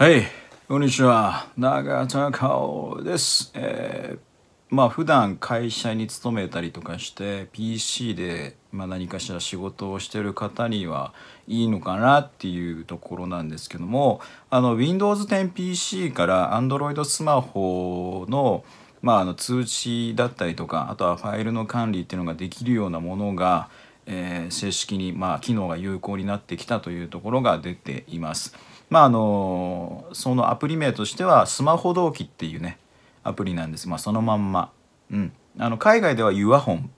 はい、こんにちは。長田顔です。えー、まあ普段会社に勤めたりとかして PC でまあ何かしら仕事をしてる方にはいいのかなっていうところなんですけども、あの Windows 10 PC から Android スマホのまあ、あの通知だったりとかあとはファイルの管理っていうのができるようなものが、えー、正式に、まあ、機能が有効になってきたというところが出ています。まああのそのアプリ名としてはスマホ同期っていうねアプリなんですまあそのまんま、うん、あの海外ではユアホン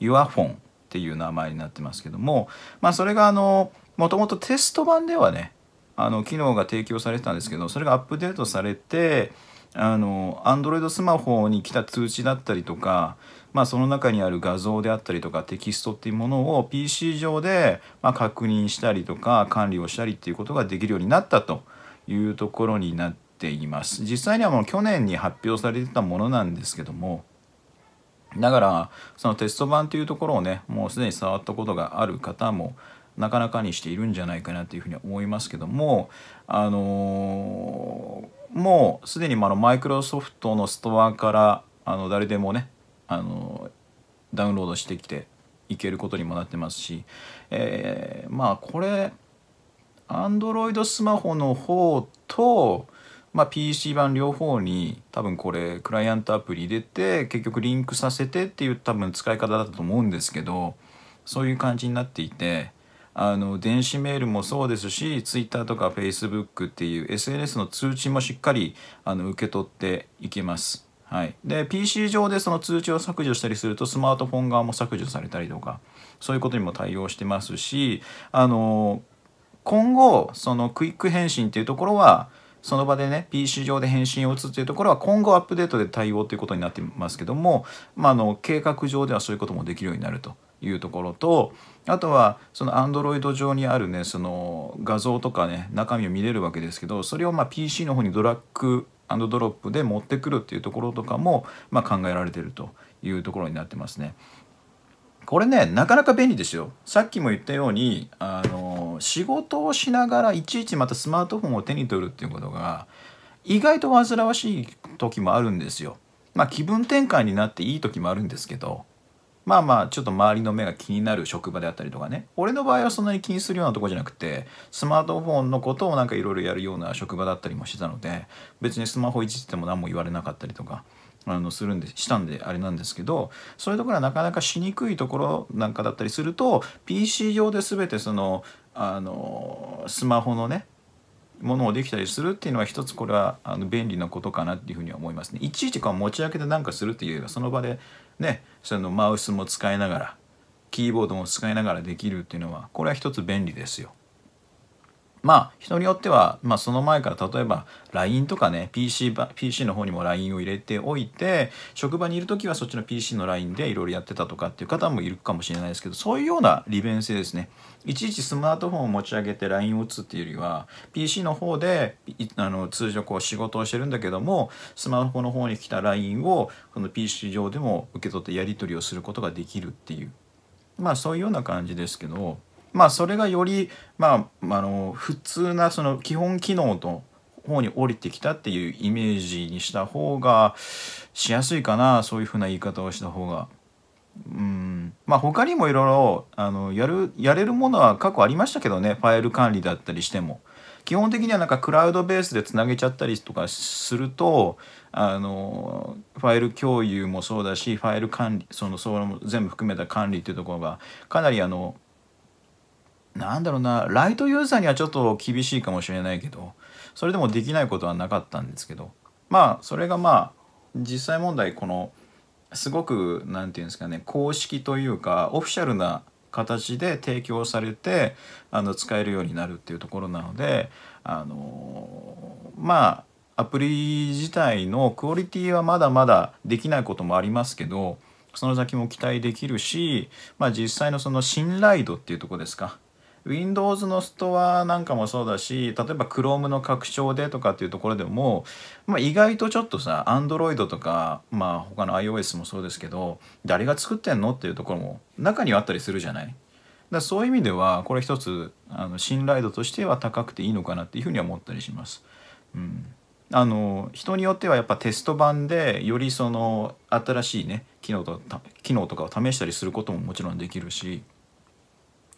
ユアフォンっていう名前になってますけどもまあそれがあのもともとテスト版ではねあの機能が提供されてたんですけどそれがアップデートされてあの Android スマホに来た通知だったりとか、まあ、その中にある画像であったりとかテキストっていうものを PC 上でま確認したりとか管理をしたりっていうことができるようになったというところになっています。実際にはもう去年に発表されてたものなんですけどもだからそのテスト版というところをねもうすでに触ったことがある方もなかなかにしているんじゃないかなというふうに思いますけどもあのーもうすでにあのマイクロソフトのストアからあの誰でもねあのダウンロードしてきていけることにもなってますし、えー、まあこれ Android スマホの方と、まあ、PC 版両方に多分これクライアントアプリ入れて結局リンクさせてっていう多分使い方だったと思うんですけどそういう感じになっていてあの電子メールもそうですし Twitter とか Facebook っていう SNS の通知もしっかりあの受け取っていきます。はい、で PC 上でその通知を削除したりするとスマートフォン側も削除されたりとかそういうことにも対応してますしあの今後そのクイック返信っていうところはその場でね PC 上で返信を打つっていうところは今後アップデートで対応ということになってますけども、まあ、の計画上ではそういうこともできるようになるというところとあとはその Android 上にあるねその画像とかね中身を見れるわけですけどそれをまあ PC の方にドラッグアンドロップで持ってくるっていうところとかもまあ考えられてるというところになってますね。これね、なかなか便利ですよ。さっきも言ったように、あの、仕事をしながらいちいちまたスマートフォンを手に取るっていうことが、意外と煩わしい時もあるんですよ。まあ気分転換になっていい時もあるんですけど、まあまあちょっと周りの目が気になる職場であったりとかね俺の場合はそんなに気にするようなとこじゃなくてスマートフォンのことをなんかいろいろやるような職場だったりもしてたので別にスマホいじっても何も言われなかったりとかあのするんでしたんであれなんですけどそういうところはなかなかしにくいところなんかだったりすると PC 上で全てそのあのスマホのねものをできたりするっていうのは一つこれはあの便利なことかなっていうふうには思いますね。いちいちこう持ち上げてなんかするっていうよりはその場でねそのマウスも使いながらキーボードも使いながらできるっていうのはこれは一つ便利ですよ。まあ人によっては、まあ、その前から例えば LINE とかね PC, PC の方にも LINE を入れておいて職場にいる時はそっちの PC の LINE でいろいろやってたとかっていう方もいるかもしれないですけどそういうような利便性ですねいちいちスマートフォンを持ち上げて LINE を打つっていうよりは PC の方であの通常こう仕事をしてるんだけどもスマホの方に来た LINE をこの PC 上でも受け取ってやり取りをすることができるっていうまあそういうような感じですけどまあ、それがより、まあ、あの普通なその基本機能の方に降りてきたっていうイメージにした方がしやすいかなそういうふうな言い方をした方が。うんまあ他にもいろいろあのやるやれるものは過去ありましたけどねファイル管理だったりしても基本的にはなんかクラウドベースでつなげちゃったりとかするとあのファイル共有もそうだしファイル管理そのそーも全部含めた管理っていうところがかなりあのなんだろうな、ライトユーザーにはちょっと厳しいかもしれないけど、それでもできないことはなかったんですけど、まあ、それがまあ、実際問題、この、すごく、何て言うんですかね、公式というか、オフィシャルな形で提供されて、あの、使えるようになるっていうところなので、あのまあ、アプリ自体のクオリティはまだまだできないこともありますけど、その先も期待できるし、まあ、実際のその信頼度っていうとこですか Windows のストアなんかもそうだし、例えば Chrome の拡張でとかっていうところでも、まあ、意外とちょっとさ、Android とか、まあ、他の iOS もそうですけど、誰が作ってんのっていうところも中にはあったりするじゃないだそういう意味では、これ一つ、あの信頼度としては高くていいのかなっていうふうには思ったりします。うん。あの人によってはやっぱテスト版でよりその新しいね機能と機能とかを試したりすることももちろんできるし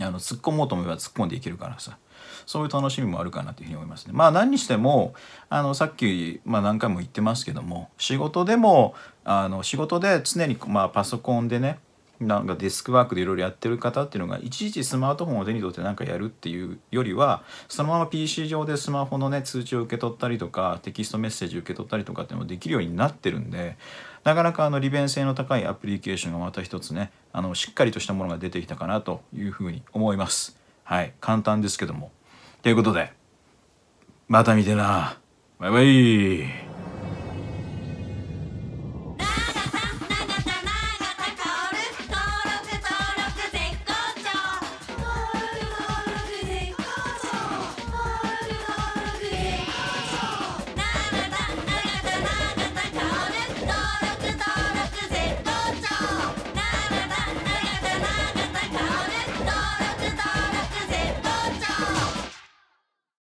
あの突っ込もうと思えば突っ込んでいけるからさそういう楽しみもあるかなというふうに思いますね。まあ何にしてもあのさっき、まあ、何回も言ってますけども仕事でもあの仕事で常に、まあ、パソコンでねなんかデスクワークでいろいろやってる方っていうのがいちいちスマートフォンを手に取って何かやるっていうよりはそのまま PC 上でスマホのね通知を受け取ったりとかテキストメッセージ受け取ったりとかっていうのもできるようになってるんでなかなかあの利便性の高いアプリケーションがまた一つねあのしっかりとしたものが出てきたかなというふうに思います。はい簡単ですけども。ということでまた見てなバイバイ